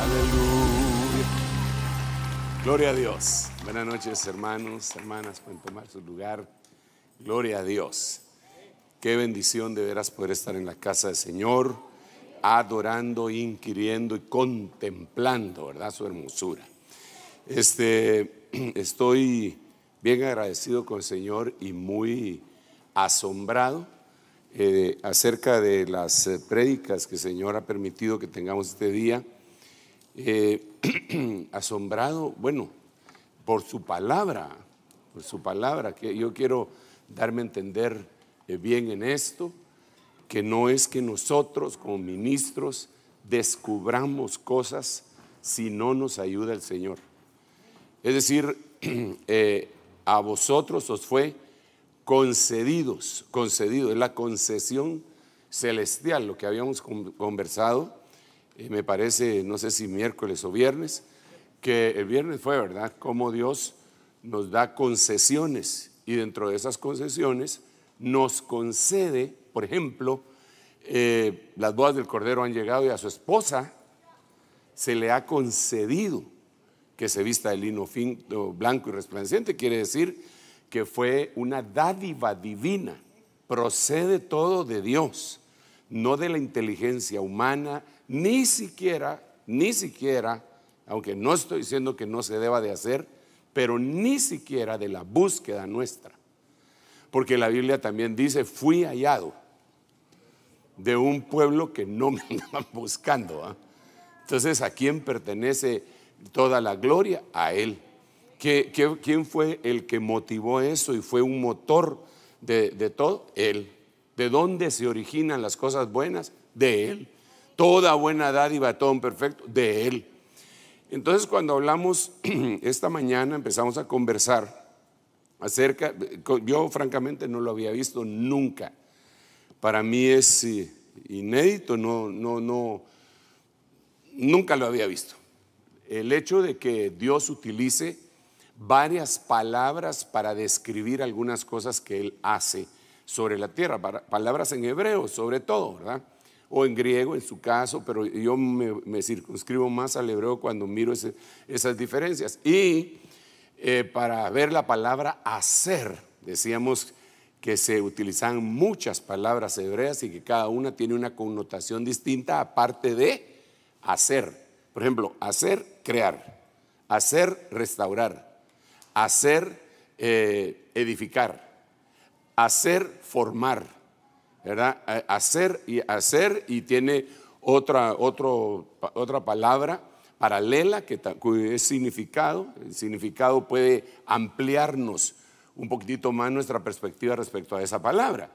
Aleluya. Gloria a Dios. Buenas noches, hermanos, hermanas, pueden tomar su lugar. Gloria a Dios. Qué bendición de veras poder estar en la casa del Señor, adorando, inquiriendo y contemplando, ¿verdad? Su hermosura. Este, estoy bien agradecido con el Señor y muy asombrado eh, acerca de las eh, prédicas que el Señor ha permitido que tengamos este día eh, asombrado, bueno, por su palabra, por su palabra, que yo quiero darme a entender eh, bien en esto, que no es que nosotros como ministros descubramos cosas si no nos ayuda el Señor. Es decir, eh, a vosotros os fue concedidos, concedido, es la concesión celestial, lo que habíamos conversado eh, me parece, no sé si miércoles o viernes, que el viernes fue, ¿verdad? Como Dios nos da concesiones y dentro de esas concesiones nos concede, por ejemplo, eh, las bodas del Cordero han llegado y a su esposa se le ha concedido que se vista el lino fino, blanco y resplandeciente, quiere decir que fue una dádiva divina, procede todo de Dios, no de la inteligencia humana, ni siquiera, ni siquiera, aunque no estoy diciendo que no se deba de hacer, pero ni siquiera de la búsqueda nuestra. Porque la Biblia también dice, fui hallado de un pueblo que no me andaban buscando. ¿ah? Entonces, ¿a quién pertenece toda la gloria? A Él. quién fue el que motivó eso y fue un motor de, de todo? Él. ¿De dónde se originan las cosas buenas? De Él toda buena edad y batón perfecto, de Él. Entonces cuando hablamos esta mañana empezamos a conversar acerca, yo francamente no lo había visto nunca. Para mí es eh, inédito, no, no, no, nunca lo había visto. El hecho de que Dios utilice varias palabras para describir algunas cosas que Él hace sobre la tierra, palabras en hebreo sobre todo, ¿verdad? o en griego en su caso, pero yo me, circunscribo más al hebreo cuando miro esas diferencias. Y eh, para ver la palabra hacer, decíamos que se utilizan muchas palabras hebreas y que cada una tiene una connotación distinta aparte de hacer. Por ejemplo, hacer, crear, hacer, restaurar, hacer, eh, edificar, hacer, formar Hacer y hacer y tiene otra, otra palabra paralela que es significado. El significado puede ampliarnos un poquitito más nuestra perspectiva respecto a esa palabra.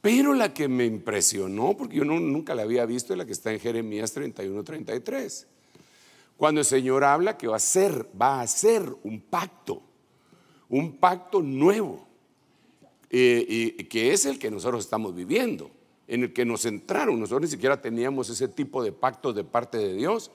Pero la que me impresionó, porque yo nunca la había visto, es la que está en Jeremías 31, 33. Cuando el Señor habla que va a hacer, va a hacer un pacto, un pacto nuevo. Eh, que es el que nosotros estamos viviendo, en el que nos entraron. Nosotros ni siquiera teníamos ese tipo de pacto de parte de Dios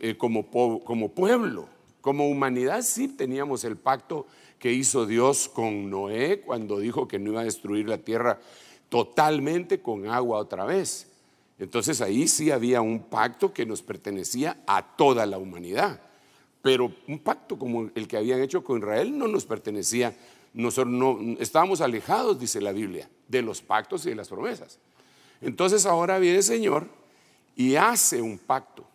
eh, como, como pueblo. Como humanidad sí teníamos el pacto que hizo Dios con Noé cuando dijo que no iba a destruir la tierra totalmente con agua otra vez. Entonces ahí sí había un pacto que nos pertenecía a toda la humanidad. Pero un pacto como el que habían hecho con Israel no nos pertenecía nosotros no estábamos alejados, dice la Biblia, de los pactos y de las promesas. Entonces ahora viene el Señor y hace un pacto.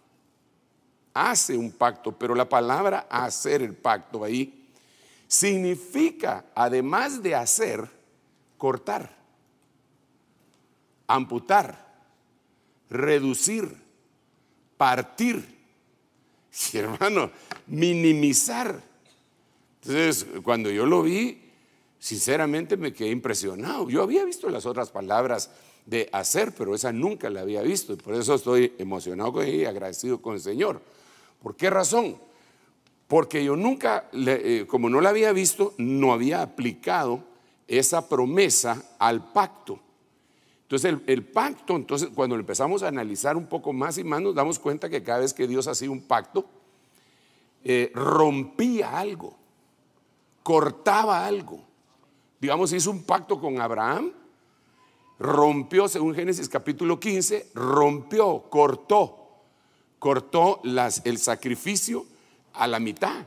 Hace un pacto, pero la palabra hacer el pacto ahí significa, además de hacer, cortar, amputar, reducir, partir. hermano, minimizar. Entonces, cuando yo lo vi, sinceramente me quedé impresionado. Yo había visto las otras palabras de hacer, pero esa nunca la había visto. Y por eso estoy emocionado con ella y agradecido con el Señor. ¿Por qué razón? Porque yo nunca, eh, como no la había visto, no había aplicado esa promesa al pacto. Entonces el, pacto, entonces cuando empezamos a analizar un poco más y más, nos damos cuenta que cada vez que Dios hacía un pacto, eh, rompía algo, cortaba algo digamos, hizo un pacto con Abraham, rompió, según Génesis capítulo 15, rompió, cortó, cortó las, el sacrificio a la mitad.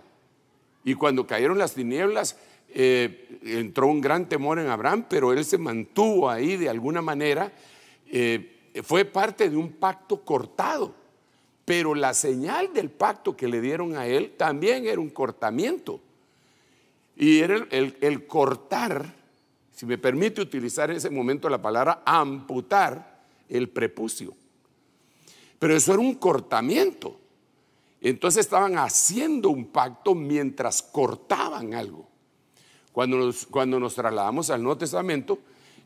Y cuando cayeron las tinieblas, eh, entró un gran temor en Abraham, pero él se mantuvo ahí de alguna manera. Eh, fue parte de un pacto cortado, pero la señal del pacto que le dieron a él también era un cortamiento. Y era el, cortar, si me permite utilizar en ese momento la palabra amputar, el prepucio. Pero eso era un cortamiento. Entonces estaban haciendo un pacto mientras cortaban algo. Cuando nos, cuando nos trasladamos al Nuevo Testamento,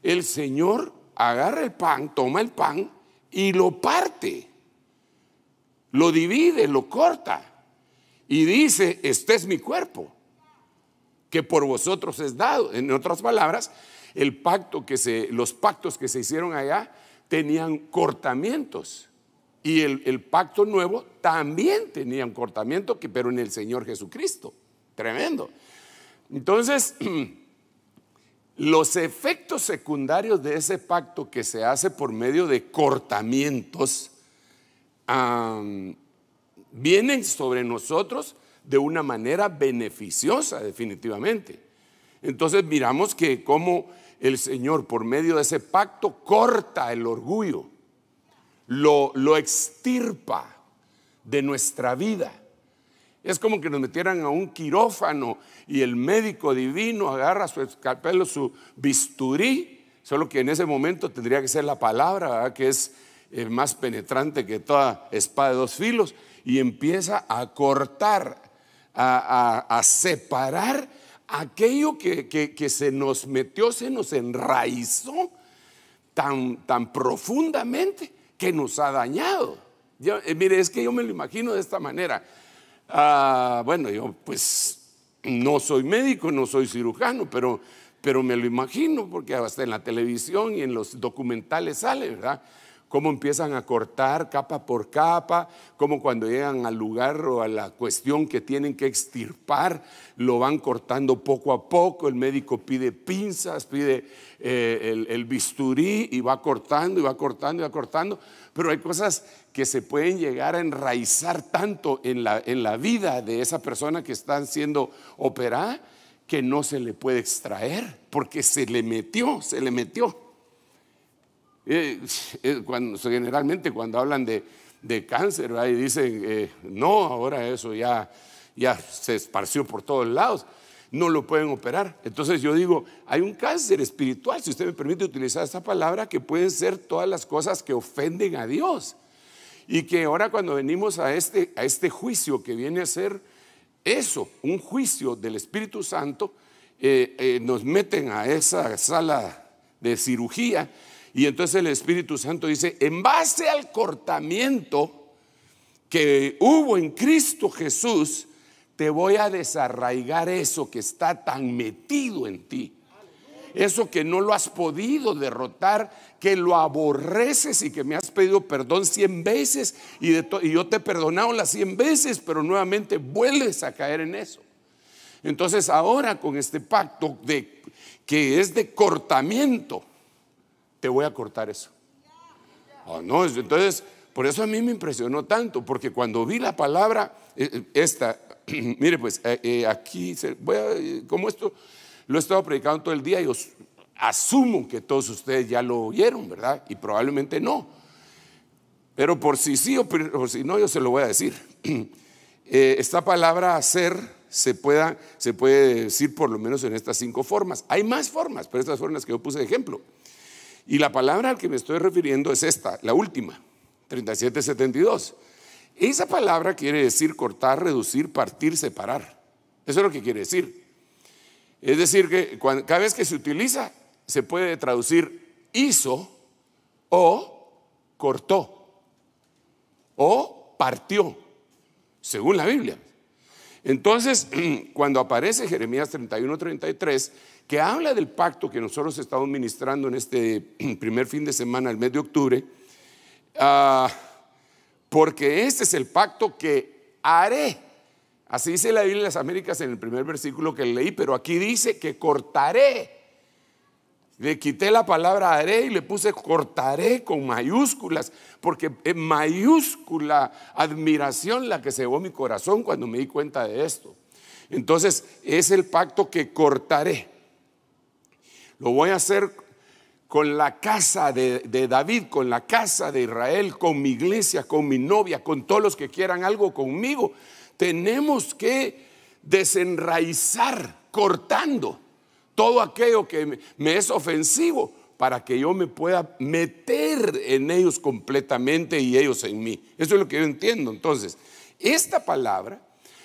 el Señor agarra el pan, toma el pan y lo parte, lo divide, lo corta y dice, este es mi cuerpo que por vosotros es dado. En otras palabras, el pacto que se, los pactos que se hicieron allá tenían cortamientos. Y el, pacto nuevo también tenía un cortamiento, que, pero en el Señor Jesucristo. Tremendo. Entonces, los efectos secundarios de ese pacto que se hace por medio de cortamientos vienen sobre nosotros de una manera beneficiosa definitivamente. Entonces miramos que cómo el Señor por medio de ese pacto corta el orgullo, lo, lo extirpa de nuestra vida. Es como que nos metieran a un quirófano y el médico divino agarra su escapelo su bisturí, solo que en ese momento tendría que ser la palabra, que es eh, más penetrante que toda espada de dos filos, y empieza a cortar a, separar aquello que, se nos metió, se nos enraizó tan, tan profundamente que nos ha dañado. Eh, mire, es que yo me lo imagino de esta manera. Ah, bueno, yo pues no soy médico, no soy cirujano, pero, pero me lo imagino porque hasta en la televisión y en los documentales sale, ¿verdad? cómo empiezan a cortar capa por capa, cómo cuando llegan al lugar o a la cuestión que tienen que extirpar, lo van cortando poco a poco, el médico pide pinzas, pide eh, el, bisturí y va cortando y va cortando y va cortando, pero hay cosas que se pueden llegar a enraizar tanto en la, en la vida de esa persona que está siendo operada que no se le puede extraer porque se le metió, se le metió. Eh, cuando, generalmente cuando hablan de, cáncer, Ahí dicen, eh, no, ahora eso ya, ya se esparció por todos lados, no lo pueden operar. Entonces yo digo, hay un cáncer espiritual, si usted me permite utilizar esta palabra, que pueden ser todas las cosas que ofenden a Dios. Y que ahora cuando venimos a este, a este juicio que viene a ser eso, un juicio del Espíritu Santo, eh, nos meten a esa sala de cirugía y entonces el Espíritu Santo dice, en base al cortamiento que hubo en Cristo Jesús, te voy a desarraigar eso que está tan metido en ti. Eso que no lo has podido derrotar, que lo aborreces y que me has pedido perdón cien veces y, y yo te he perdonado las cien veces, pero nuevamente vuelves a caer en eso. Entonces ahora con este pacto de, que es de cortamiento, te voy a cortar eso. Ah, no, entonces, por eso a mí me impresionó tanto, porque cuando vi la palabra, eh, eh, esta, mire pues, eh, aquí, voy a, como esto lo he estado predicando todo el día, y os asumo que todos ustedes ya lo oyeron, ¿verdad? Y probablemente no. Pero por si sí o por si no, yo se lo voy a decir. esta palabra hacer se, se puede decir por lo menos en estas cinco formas. Hay más formas, pero estas formas que yo puse de ejemplo. Y la palabra al que me estoy refiriendo es esta, la última, 3772. Esa palabra quiere decir cortar, reducir, partir, separar. Eso es lo que quiere decir. Es decir, que cada vez que se utiliza, se puede traducir hizo o cortó o partió, según la Biblia. Entonces, cuando aparece Jeremías 31, 33, que habla del pacto que nosotros estamos ministrando en este primer fin de semana, el mes de octubre, ah, porque este es el pacto que haré. Así dice la Biblia de las Américas en el primer versículo que leí, pero aquí dice que cortaré le quité la palabra haré y le puse cortaré con mayúsculas, porque en mayúscula admiración la que se llevó mi corazón cuando me di cuenta de esto. Entonces es el pacto que cortaré. Lo voy a hacer con la casa de, de, David, con la casa de Israel, con mi iglesia, con mi novia, con todos los que quieran algo conmigo. Tenemos que desenraizar cortando todo aquello que me es ofensivo para que yo me pueda meter en ellos completamente y ellos en mí. Eso es lo que yo entiendo. Entonces, esta palabra,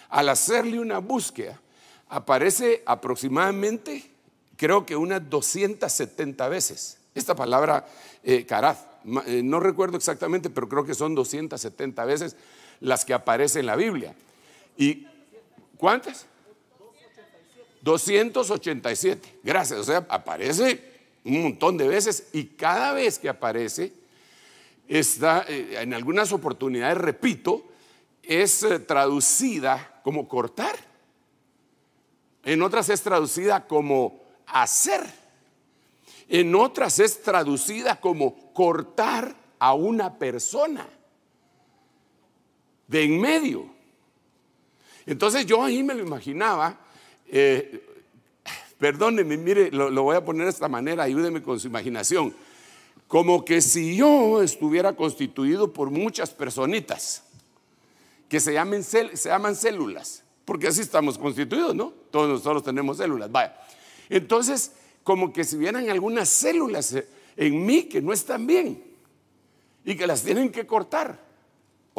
al hacerle una búsqueda, aparece aproximadamente, creo que unas 270 veces. Esta palabra, eh, caraz, eh, no recuerdo exactamente, pero creo que son 270 veces las que aparece en la Biblia. ¿Y cuántas? 287. Gracias. O sea, aparece un montón de veces y cada vez que aparece, está, eh, en algunas oportunidades, repito, es eh, traducida como cortar. En otras es traducida como hacer. En otras es traducida como cortar a una persona de en medio. Entonces yo ahí me lo imaginaba eh, perdóneme, mire, lo, voy a poner de esta manera, ayúdeme con su imaginación, como que si yo estuviera constituido por muchas personitas que se, se llaman células, porque así estamos constituidos, ¿no? Todos nosotros tenemos células, vaya. Entonces, como que si vieran algunas células eh, en mí que no están bien y que las tienen que cortar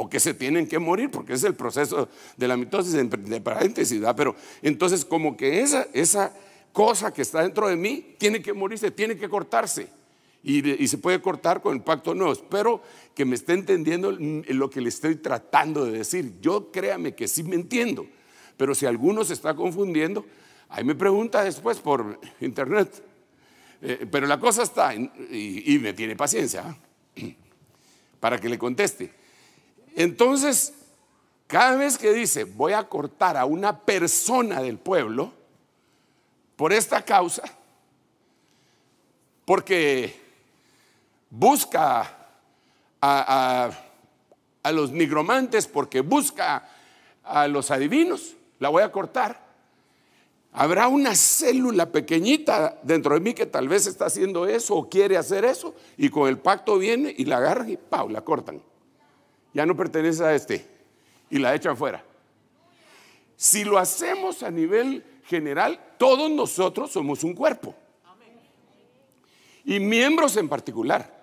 o que se tienen que morir, porque es el proceso de la mitosis de paréntesis, Pero entonces como que esa, esa cosa que está dentro de mí tiene que morirse, tiene que cortarse. Y, se puede cortar con el pacto nuevo. Espero que me esté entendiendo lo que le estoy tratando de decir. Yo créame que sí me entiendo, pero si alguno se está confundiendo, ahí me pregunta después por internet. Eh, pero la cosa está, y, me tiene paciencia, ¿ah? para que le conteste. Entonces, cada vez que dice, voy a cortar a una persona del pueblo por esta causa, porque busca a, los nigromantes, porque busca a los adivinos, la voy a cortar. Habrá una célula pequeñita dentro de mí que tal vez está haciendo eso o quiere hacer eso, y con el pacto viene y la agarra y ¡pau! la cortan ya no pertenece a este, y la echan fuera. Si lo hacemos a nivel general, todos nosotros somos un cuerpo. Y miembros en particular.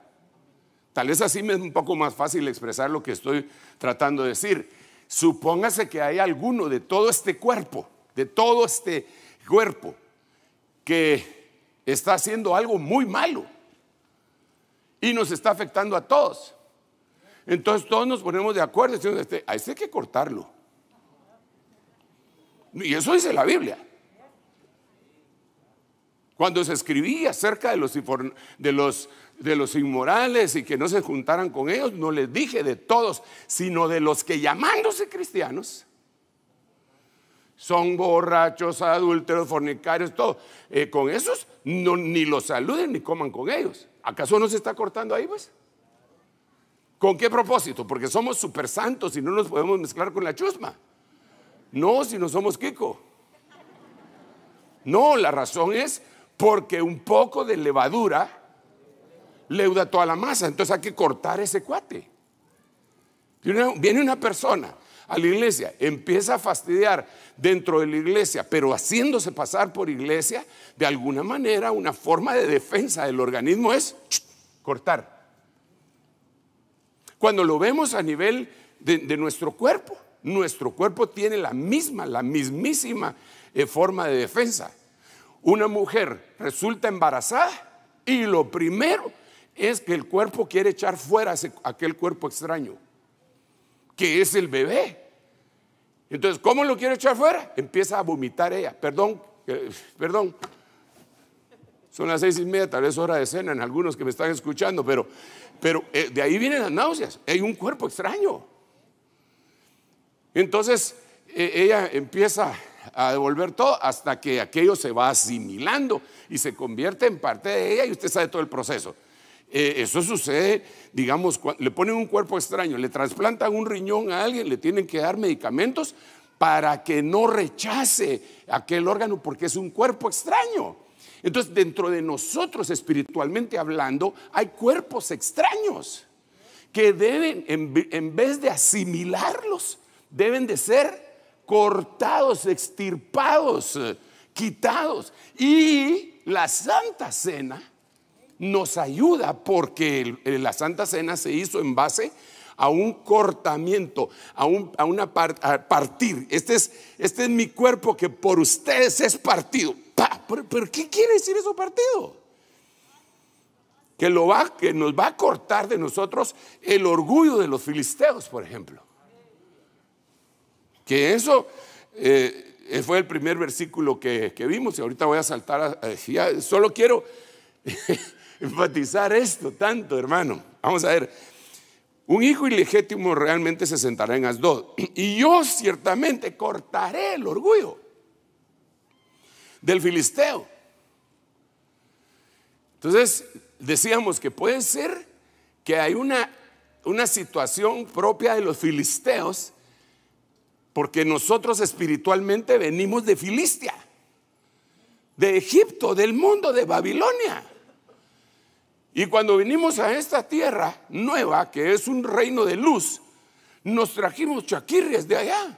Tal vez así me es un poco más fácil expresar lo que estoy tratando de decir. Supóngase que hay alguno de todo este cuerpo, de todo este cuerpo, que está haciendo algo muy malo y nos está afectando a todos. Entonces todos nos ponemos de acuerdo este, a este hay que cortarlo. Y eso dice la Biblia. Cuando se escribía acerca de los, de los, de los inmorales y que no se juntaran con ellos, no les dije de todos, sino de los que llamándose cristianos son borrachos, adúlteros, fornicarios, todo. Eh, con esos ni los saluden ni coman con ellos. ¿Acaso no se está cortando ahí, pues? ¿Con qué propósito? Porque somos super santos y no nos podemos mezclar con la chusma. No, si no somos Kiko. No, la razón es porque un poco de levadura leuda toda la masa. Entonces hay que cortar ese cuate. Viene una persona a la iglesia, empieza a fastidiar dentro de la iglesia, pero haciéndose pasar por iglesia, de alguna manera una forma de defensa del organismo es cortar cuando lo vemos a nivel de, nuestro cuerpo, nuestro cuerpo tiene la misma, la mismísima eh, forma de defensa. Una mujer resulta embarazada y lo primero es que el cuerpo quiere echar fuera aquel cuerpo extraño, que es el bebé. Entonces, ¿cómo lo quiere echar fuera? Empieza a vomitar ella. Perdón, eh, perdón. Son las seis y media, tal vez hora de cena en algunos que me están escuchando, pero pero eh, de ahí vienen las náuseas. Hay un cuerpo extraño. Entonces e, ella empieza a devolver todo hasta que aquello se va asimilando y se convierte en parte de ella y usted sabe todo el proceso. Eh, eso sucede, digamos, le ponen un cuerpo extraño, le trasplantan un riñón a alguien, le tienen que dar medicamentos para que no rechace aquel órgano porque es un cuerpo extraño. Entonces, dentro de nosotros, espiritualmente hablando, hay cuerpos extraños que deben, en, vez de asimilarlos, deben de ser cortados, extirpados, eh, quitados. Y la Santa Cena nos ayuda porque la Santa Cena se hizo en base a un cortamiento, a, una partir. Este, este es mi cuerpo que por ustedes es partido pero, ¿qué quiere decir eso partido? Que, lo va, que nos va a cortar de nosotros el orgullo de los filisteos, por ejemplo. Que eso eh, eh, fue el primer versículo que, vimos y ahorita voy a saltar. A, eh, solo quiero enfatizar esto tanto, hermano. Vamos a ver. Un hijo ilegítimo realmente se sentará en Asdod. Y yo ciertamente cortaré el orgullo del filisteo. Entonces, decíamos que puede ser que hay una, una situación propia de los filisteos, porque nosotros espiritualmente venimos de Filistia, de Egipto, del mundo, de Babilonia. Y cuando vinimos a esta tierra nueva, que es un reino de luz, nos trajimos chaquirrias de allá.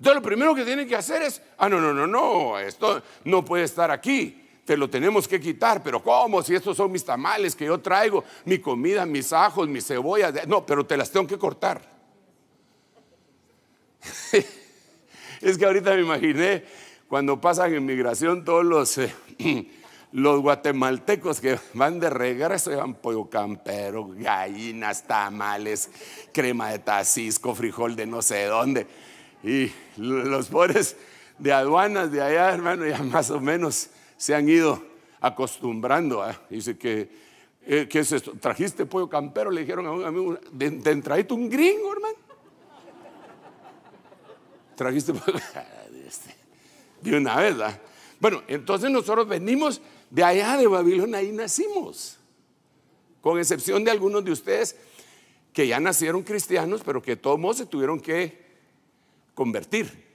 Entonces lo primero que tienen que hacer es, ah, no, no, no, no, esto no puede estar aquí, te lo tenemos que quitar, pero ¿cómo? Si estos son mis tamales que yo traigo, mi comida, mis ajos, mis cebollas, no, pero te las tengo que cortar. es que ahorita me imaginé cuando pasan en migración todos los, eh, los guatemaltecos que van de regreso, llevan pollo campero, gallinas, tamales, crema de tacisco, frijol de no sé dónde y los pobres de aduanas de allá, hermano, ya más o menos se han ido acostumbrando. ¿ah? Dice que, eh, ¿qué es esto? ¿Trajiste pollo campero? Le dijeron a un amigo, ¿te, trajiste un gringo, hermano? ¿Trajiste pollo? Ah, este, de una vez, ¿verdad? ¿ah? Bueno, entonces nosotros venimos de allá de Babilonia, ahí nacimos. Con excepción de algunos de ustedes que ya nacieron cristianos, pero que de todos modos se tuvieron que convertir.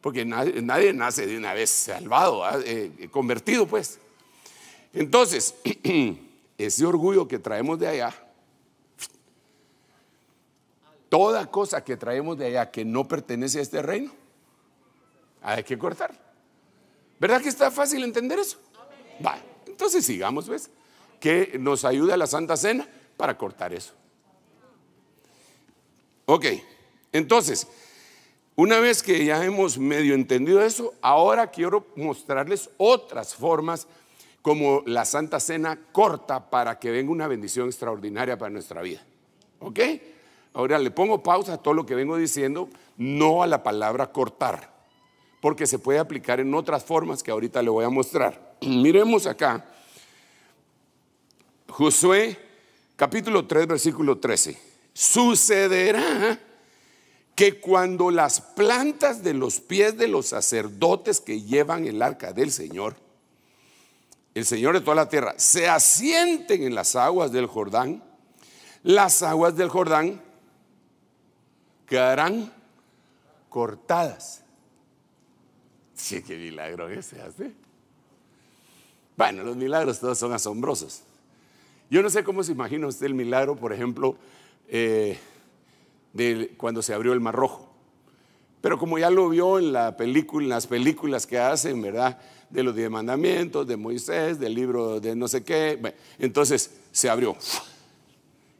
Porque nadie, nace de una vez salvado, ¿ah? eh, eh, convertido pues. Entonces, ese orgullo que traemos de allá, toda cosa que traemos de allá que no pertenece a este reino, hay que cortar. ¿Verdad que está fácil entender eso? Va. entonces sigamos, ¿ves? Que nos ayuda la Santa Cena para cortar eso. Ok, entonces, una vez que ya hemos medio entendido eso, ahora quiero mostrarles otras formas como la Santa Cena corta para que venga una bendición extraordinaria para nuestra vida. ¿Ok? Ahora le pongo pausa a todo lo que vengo diciendo, no a la palabra cortar, porque se puede aplicar en otras formas que ahorita le voy a mostrar. Miremos acá, Josué capítulo 3, versículo 13. Sucederá que cuando las plantas de los pies de los sacerdotes que llevan el arca del Señor, el Señor de toda la tierra, se asienten en las aguas del Jordán, las aguas del Jordán quedarán cortadas. Sí, qué milagro que se hace. Bueno, los milagros todos son asombrosos. Yo no sé cómo se imagina usted el milagro, por ejemplo, eh, cuando se abrió el Mar Rojo. Pero como ya lo vio en, la película, en las películas que hacen, ¿verdad? De los diez mandamientos, de Moisés, del libro de no sé qué. entonces se abrió.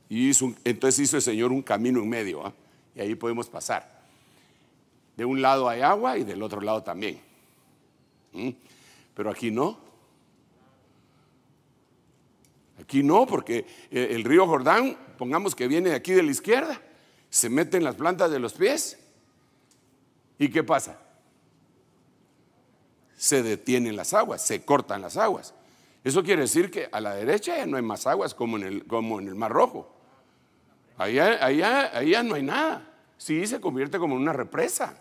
Y hizo entonces hizo el Señor un camino en medio. ¿ah? Y ahí podemos pasar. De un lado hay agua y del otro lado también. ¿Mm? Pero aquí no. Aquí no, porque eh, el río Jordán, pongamos que viene de aquí de la izquierda se meten las plantas de los pies y ¿qué pasa? Se detienen las aguas, se cortan las aguas. Eso quiere decir que a la derecha ya no hay más aguas como en el, como en el Mar Rojo. Allá, allá, allá no hay nada. Sí, se convierte como una represa.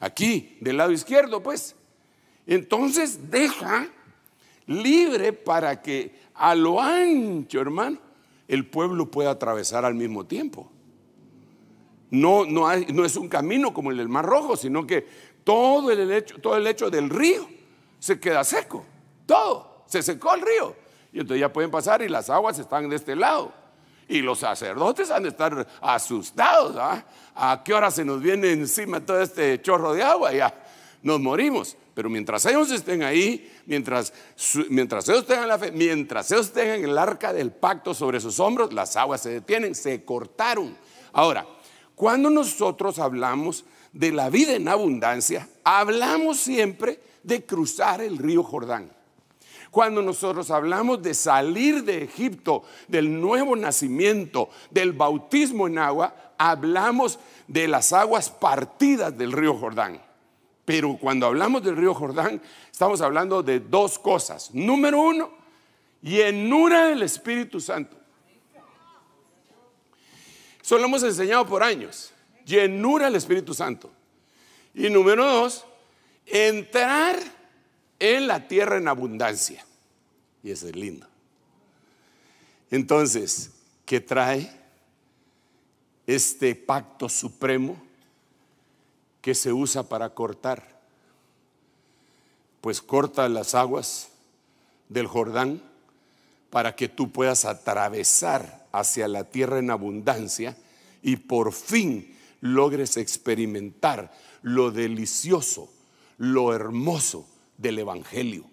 Aquí, del lado izquierdo, pues. Entonces deja libre para que a lo ancho, hermano, el pueblo pueda atravesar al mismo tiempo. No, no, es un camino como el del Mar Rojo, sino que todo el, hecho, todo el del río se queda seco. Todo. Se secó el río. Y entonces ya pueden pasar y las aguas están de este lado. Y los sacerdotes han de estar asustados. ¿ah? ¿A qué hora se nos viene encima todo este chorro de agua? Ya nos morimos. Pero mientras ellos estén ahí, mientras, mientras ellos tengan la fe, mientras ellos tengan el arca del pacto sobre sus hombros, las aguas se detienen, se cortaron. Ahora, cuando nosotros hablamos de la vida en abundancia, hablamos siempre de cruzar el río Jordán. Cuando nosotros hablamos de salir de Egipto, del nuevo nacimiento, del bautismo en agua, hablamos de las aguas partidas del río Jordán. Pero cuando hablamos del río Jordán, estamos hablando de dos cosas. Número uno, llenura del Espíritu Santo. Eso lo hemos enseñado por años. Llenura al Espíritu Santo. Y número dos, entrar en la tierra en abundancia. Y eso es lindo. Entonces, ¿qué trae este pacto supremo que se usa para cortar? Pues corta las aguas del Jordán para que tú puedas atravesar hacia la tierra en abundancia y por fin logres experimentar lo delicioso, lo hermoso del Evangelio.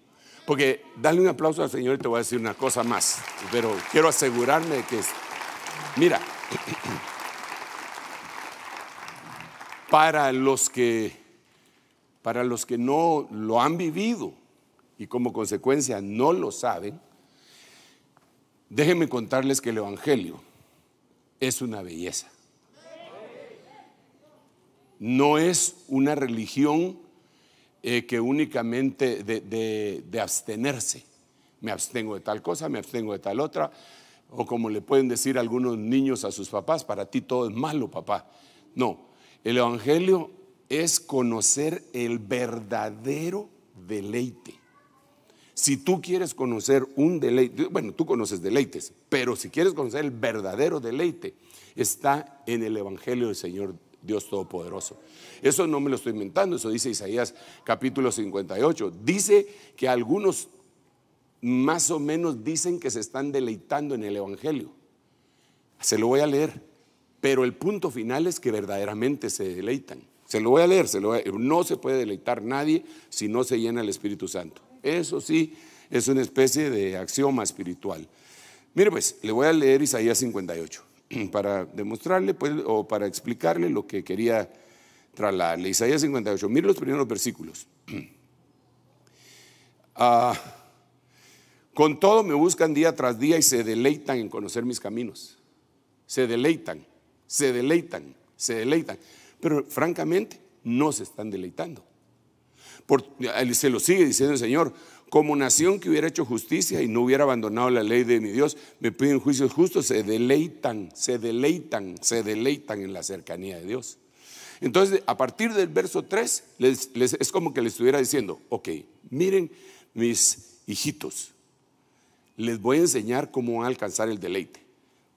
Porque dale un aplauso al Señor y te voy a decir una cosa más, pero quiero asegurarme de que es... Mira, para los que para los que no lo han vivido y como consecuencia no lo saben, Déjenme contarles que el Evangelio es una belleza. No es una religión eh, que únicamente de abstenerse. Me abstengo de tal cosa, me abstengo de tal otra. O como le pueden decir algunos niños a sus papás, para ti todo es malo, papá. No, el Evangelio es conocer el verdadero deleite. Si tú quieres conocer un deleite, bueno, tú conoces deleites, pero si quieres conocer el verdadero deleite, está en el Evangelio del Señor Dios Todopoderoso. Eso no me lo estoy inventando, eso dice Isaías capítulo 58. Dice que algunos más o menos dicen que se están deleitando en el Evangelio. Se lo voy a leer, pero el punto final es que verdaderamente se deleitan. Se lo voy a leer, se lo no se puede deleitar nadie si no se llena el Espíritu Santo. Eso sí, es una especie de axioma espiritual. Mire pues, le voy a leer Isaías 58 para demostrarle pues, o para explicarle lo que quería trasladarle. Isaías 58, mire los primeros versículos. Ah, con todo me buscan día tras día y se deleitan en conocer mis caminos. Se deleitan, se deleitan, se deleitan. Pero francamente no se están deleitando se lo sigue diciendo el Señor, como nación que hubiera hecho justicia y no hubiera abandonado la ley de mi Dios, me piden juicios justos, se deleitan, se deleitan, se deleitan en la cercanía de Dios. Entonces, a partir del verso 3, es como que le estuviera diciendo, ok, miren mis hijitos, les voy a enseñar cómo alcanzar el deleite.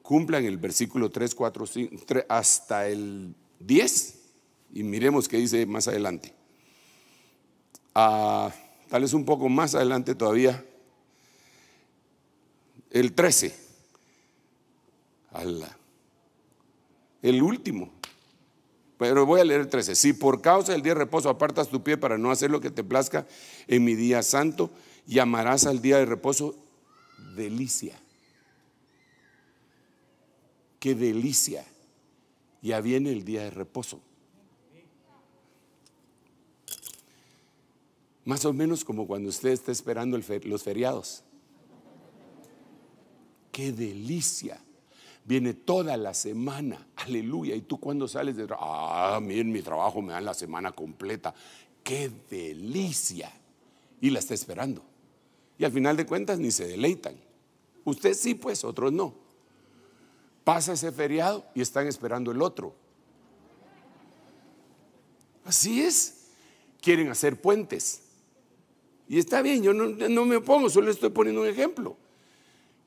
Cumplan el versículo 3, 4, 5, hasta el 10 y miremos qué dice más adelante tal vez un poco más adelante todavía, el 13, el último. Pero voy a leer el 13. Si por causa del día de reposo apartas tu pie para no hacer lo que te plazca en mi día santo, llamarás al día de reposo delicia. Qué delicia. Ya viene el día de reposo. Más o menos como cuando usted está esperando los feriados. ¡Qué delicia! Viene toda la semana, aleluya. Y tú cuando sales de ah, miren, mi trabajo me dan la semana completa. ¡Qué delicia! Y la está esperando. Y al final de cuentas ni se deleitan. Usted sí, pues, otros no. Pasa ese feriado y están esperando el otro. Así es. Quieren hacer puentes y está bien, yo no, me opongo, solo estoy poniendo un ejemplo.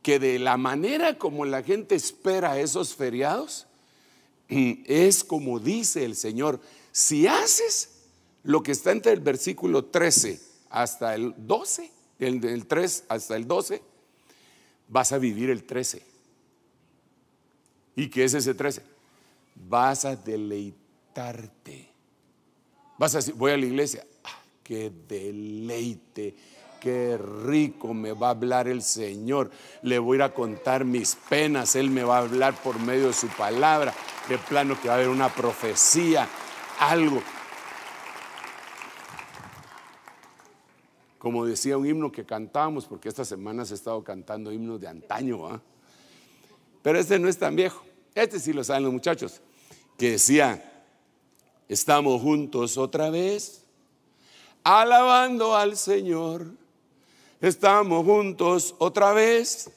Que de la manera como la gente espera esos feriados, mm, es como dice el Señor, si haces lo que está entre el versículo 13 hasta el 12, el del 3 hasta el 12, vas a vivir el 13. ¿Y qué es ese 13? Vas a deleitarte. Vas a voy a la iglesia, qué deleite, qué rico me va a hablar el Señor. Le voy a contar mis penas, Él me va a hablar por medio de su palabra. De plano que va a haber una profecía, algo. Como decía un himno que cantábamos, porque semana se ha estado cantando himnos de antaño, pero este no es tan viejo. Este sí lo saben los muchachos, que decía, estamos juntos otra vez alabando al Señor. Estamos juntos otra vez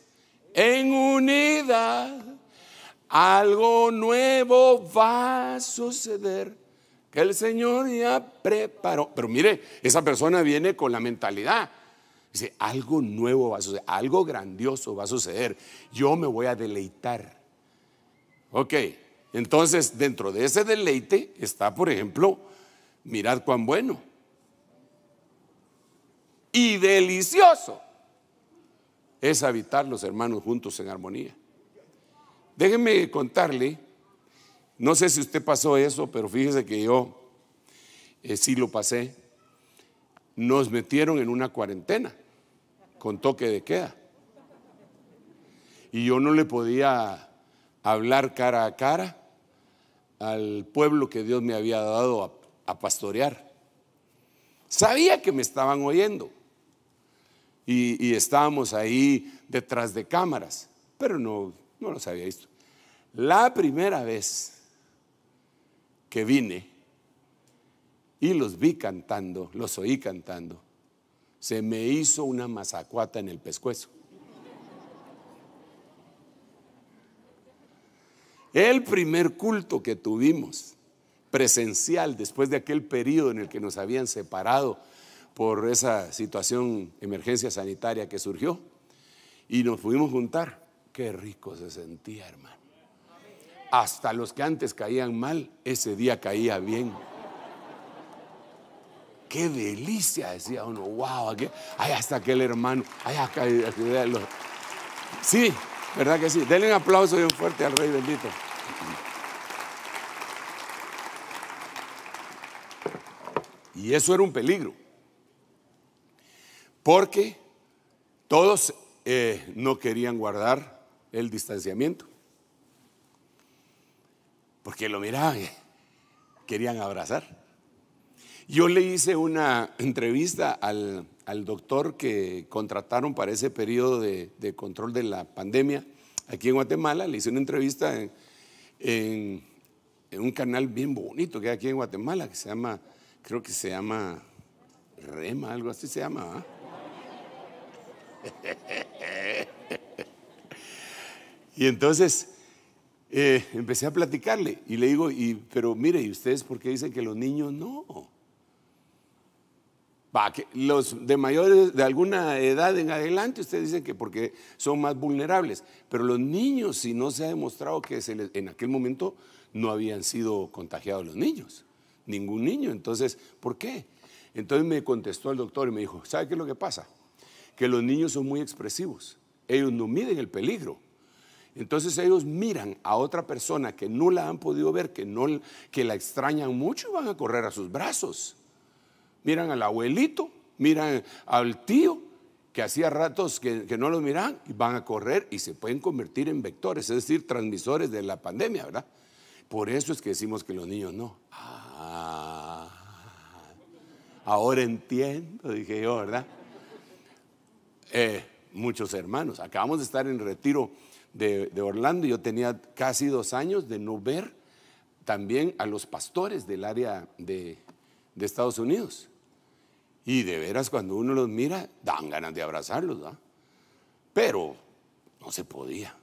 en unidad. Algo nuevo va a suceder que el Señor ya preparó. Pero mire, esa persona viene con la mentalidad. Dice, algo nuevo va a suceder, algo grandioso va a suceder. Yo me voy a deleitar. Ok, entonces dentro de ese deleite está, por ejemplo, mirad cuán bueno y delicioso es habitar los hermanos juntos en armonía. Déjenme contarle, no sé si usted pasó eso, pero fíjese que yo eh, sí lo pasé. Nos metieron en una cuarentena con toque de queda. Y yo no le podía hablar cara a cara al pueblo que Dios me había dado a pastorear. Sabía que me estaban oyendo y, estábamos ahí detrás de cámaras, pero no, no los había visto. La primera vez que vine y los vi cantando, los oí cantando, se me hizo una mazacuata en el pescuezo. El primer culto que tuvimos presencial después de aquel periodo en el que nos habían separado por esa situación, emergencia sanitaria que surgió. Y nos pudimos juntar. Qué rico se sentía, hermano. Hasta los que antes caían mal, ese día caía bien. Qué delicia, decía uno. Wow, aquí, ahí hasta aquel hermano. ay acá, Sí, ¿verdad que sí? Denle un aplauso bien fuerte al Rey bendito. Y eso era un peligro porque todos eh, no querían guardar el distanciamiento. Porque lo miraban, querían abrazar. Yo le hice una entrevista al, doctor que contrataron para ese periodo de, control de la pandemia aquí en Guatemala. Le hice una entrevista en, un canal bien bonito que hay aquí en Guatemala, que se llama, creo que se llama Rema, algo así se llama. ¿ah? y entonces eh, empecé a platicarle y le digo, pero mire, ¿y ustedes por qué dicen que los niños no? que los de mayores de alguna edad en adelante, ustedes dicen que porque son más vulnerables, pero los niños, si no se ha demostrado que en aquel momento no habían sido contagiados los niños, ningún niño, entonces, ¿por qué? Entonces me contestó el doctor y me dijo, ¿sabe qué es lo que pasa? que los niños son muy expresivos. Ellos no miden el peligro. Entonces ellos miran a otra persona que no la han podido ver, que, no, que la extrañan mucho y van a correr a sus brazos. Miran al abuelito, miran al tío, que hacía ratos que, no los miran, y van a correr y se pueden convertir en vectores, es decir, transmisores de la pandemia, ¿verdad? Por eso es que decimos que los niños no. Ah, ahora entiendo, dije yo, ¿verdad? Eh, muchos hermanos. Acabamos de estar en retiro de, Orlando, yo tenía casi dos años de no ver también a los pastores del área de, Estados Unidos. Y de veras, cuando uno los mira, dan ganas de abrazarlos, ¿verdad? Pero no se podía.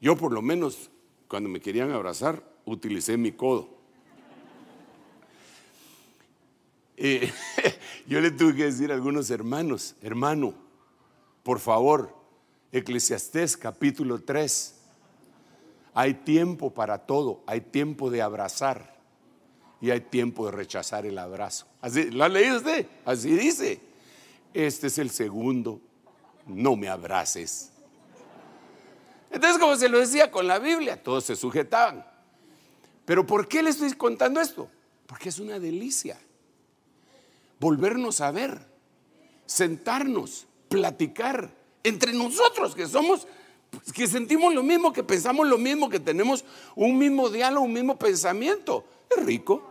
Yo por lo menos, cuando me querían abrazar, utilicé mi codo. Eh, eh yo le tuve que decir a algunos hermanos, hermano, por favor, Eclesiastés capítulo 3, hay tiempo para todo, hay tiempo de abrazar y hay tiempo de rechazar el abrazo. Así, ¿Lo ha leído usted? Así dice. Este es el segundo, no me abraces. Entonces, como se lo decía con la Biblia, todos se sujetaban. Pero ¿por qué le estoy contando esto? Porque es una delicia volvernos a ver, sentarnos, platicar entre nosotros que somos, pues, que sentimos lo mismo, que pensamos lo mismo, que tenemos un mismo diálogo, un mismo pensamiento. Es rico.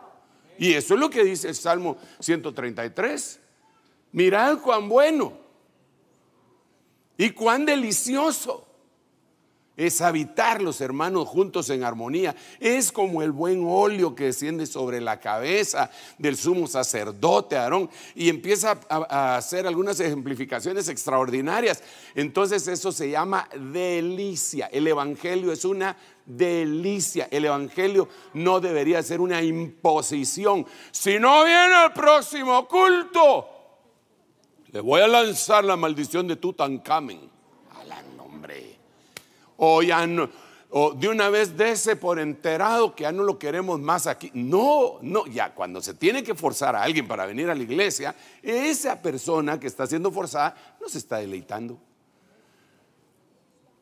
Y eso es lo que dice el Salmo 133. Mirad cuán bueno y cuán delicioso es habitar los hermanos juntos en armonía. Es como el buen óleo que desciende sobre la cabeza del sumo sacerdote Aarón y empieza a, hacer algunas ejemplificaciones extraordinarias. Entonces eso se llama delicia. El Evangelio es una delicia. El Evangelio no debería ser una imposición. Si no viene el próximo culto, le voy a lanzar la maldición de Tutankamen o ya no, o de una vez dese por enterado que ya no lo queremos más aquí. No, no, ya cuando se tiene que forzar a alguien para venir a la iglesia, esa persona que está siendo forzada no se está deleitando.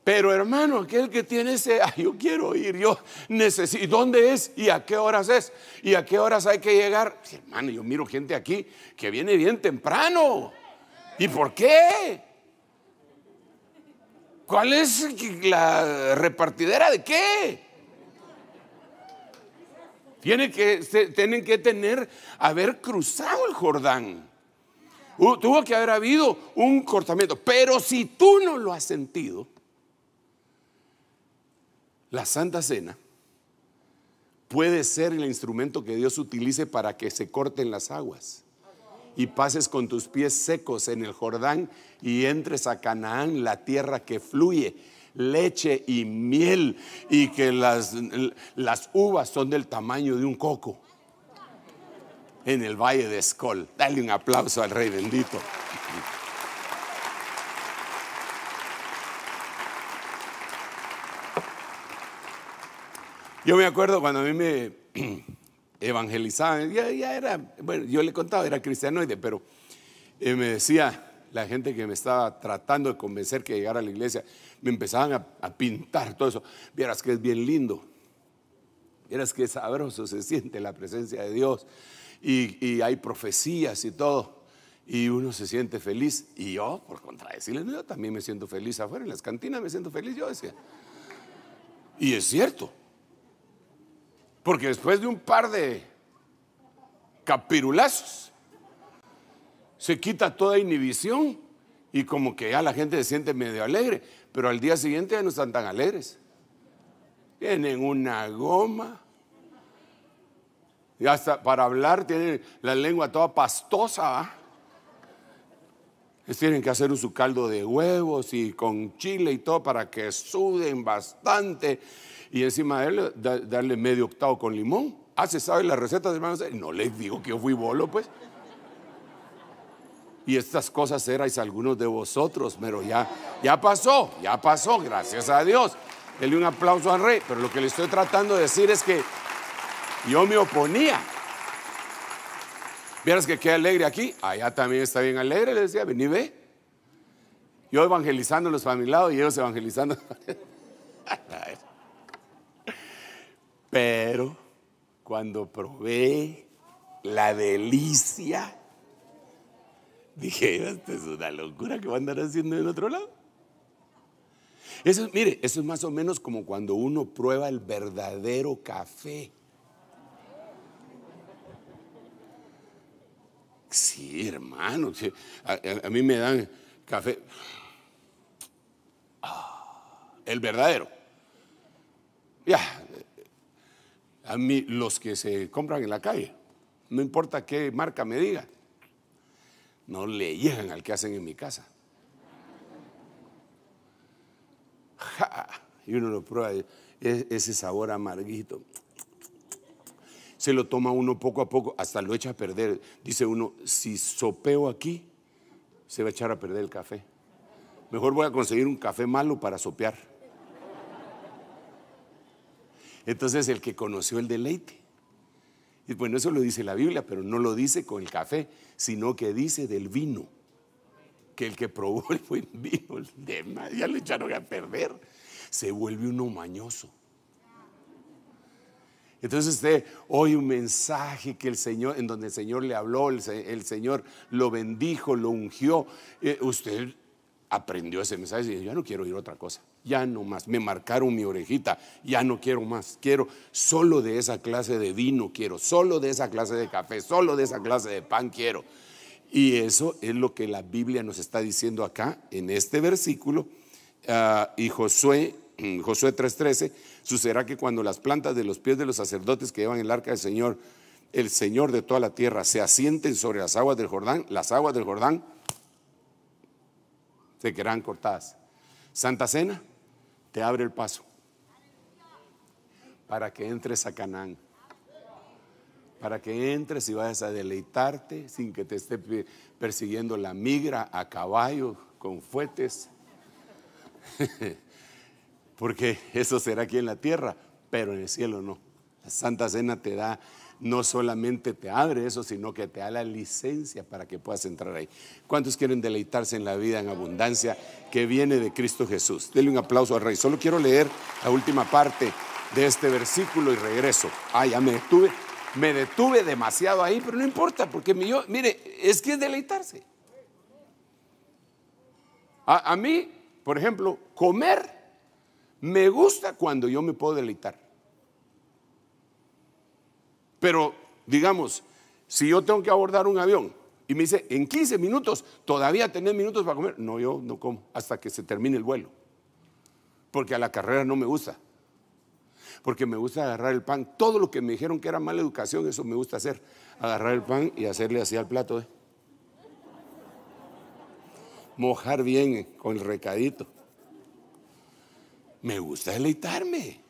Pero hermano, aquel que tiene ese, yo quiero ir, yo necesito, ¿dónde es? ¿Y a qué horas es? ¿Y a qué horas hay que llegar? hermano, yo miro gente aquí que viene bien temprano. ¿Y por qué? ¿Cuál es la repartidera de qué? Tienen que, tener, haber cruzado el Jordán. tuvo que haber habido un cortamiento. Pero si tú no lo has sentido, la Santa Cena puede ser el instrumento que Dios utilice para que se corten las aguas y pases con tus pies secos en el Jordán y entres a Canaán, la tierra que fluye leche y miel y que las, las uvas son del tamaño de un coco en el valle de Escol. Dale un aplauso al rey bendito. Yo me acuerdo cuando a mí me evangelizaban, ya, era, bueno, yo le contaba, era cristianoide, pero eh, me decía la gente que me estaba tratando de convencer que llegara a la iglesia, me empezaban a, pintar todo eso, vieras que es bien lindo, vieras que sabroso, se siente la presencia de Dios y, y hay profecías y todo y uno se siente feliz. Y yo, por contradecirles, yo también me siento feliz afuera, en las cantinas me siento feliz, yo decía. Y es cierto, porque después de un par de capirulazos, se quita toda inhibición y como que ya la gente se siente medio alegre, pero al día siguiente ya no están tan alegres. Tienen una goma. Y hasta para hablar tienen la lengua toda pastosa. Les Tienen que hacer su caldo de huevos y con chile y todo para que suden bastante y encima de él darle medio octavo con limón. Ah, ¿se sabe las recetas, hermanos? No les digo que yo fui bolo, pues. Y estas cosas erais algunos de vosotros, pero ya, ya pasó, ya pasó, gracias a Dios. dio un aplauso al rey, pero lo que le estoy tratando de decir es que yo me oponía. Vieras que queda alegre aquí, allá también está bien alegre, le decía, vení, ve. Yo evangelizando los mi y ellos evangelizando. Pero cuando probé la delicia, dije, esto es una locura que va a andar haciendo del otro lado. Eso, mire, eso es más o menos como cuando uno prueba el verdadero café. Sí, hermano. A, mí me dan café. Ah, el verdadero. Ya, a mí, los que se compran en la calle, no importa qué marca me diga, no le llegan al que hacen en mi casa. y uno lo prueba, ese sabor amarguito. Se lo toma uno poco a poco, hasta lo echa a perder. Dice uno, si sopeo aquí, se va a echar a perder el café. Mejor voy a conseguir un café malo para sopear. Entonces, el que conoció el deleite. Y bueno, eso lo dice la Biblia, pero no lo dice con el café, sino que dice del vino. Que el que probó el buen vino, el demás, ya lo echaron a perder. Se vuelve uno mañoso. Entonces usted oye un mensaje que el Señor, en donde el Señor le habló, el, Señor lo bendijo, lo ungió. Eh, usted aprendió ese mensaje y dice yo no quiero oír otra cosa ya no más, me marcaron mi orejita, ya no quiero más, quiero solo de esa clase de vino, quiero solo de esa clase de café, solo de esa clase de pan quiero. Y eso es lo que la Biblia nos está diciendo acá en este versículo. Ah, y Josué, Josué 3:13, sucederá que cuando las plantas de los pies de los sacerdotes que llevan el arca del Señor, el Señor de toda la tierra, se asienten sobre las aguas del Jordán, las aguas del Jordán se quedarán cortadas. Santa Cena, te abre el paso para que entres a Canaán. Para que entres y vayas a deleitarte sin que te esté persiguiendo la migra a caballo con fuetes. Porque eso será aquí en la tierra, pero en el cielo no. La Santa Cena te da no solamente te abre eso, sino que te da la licencia para que puedas entrar ahí. ¿Cuántos quieren deleitarse en la vida en abundancia que viene de Cristo Jesús? Dele un aplauso al Rey. Solo quiero leer la última parte de este versículo y regreso. Ah, ya me detuve, me detuve demasiado ahí, pero no importa, porque yo, mire, es que es deleitarse. a mí, por ejemplo, comer me gusta cuando yo me puedo deleitar. Pero, digamos, si yo tengo que abordar un avión y me dice, en 15 minutos, todavía tenés minutos para comer, no, yo no como hasta que se termine el vuelo. Porque a la carrera no me gusta. Porque me gusta agarrar el pan. Todo lo que me dijeron que era mala educación, eso me gusta hacer. Agarrar el pan y hacerle así al plato. ¿eh? Mojar bien eh, con el recadito. Me gusta deleitarme.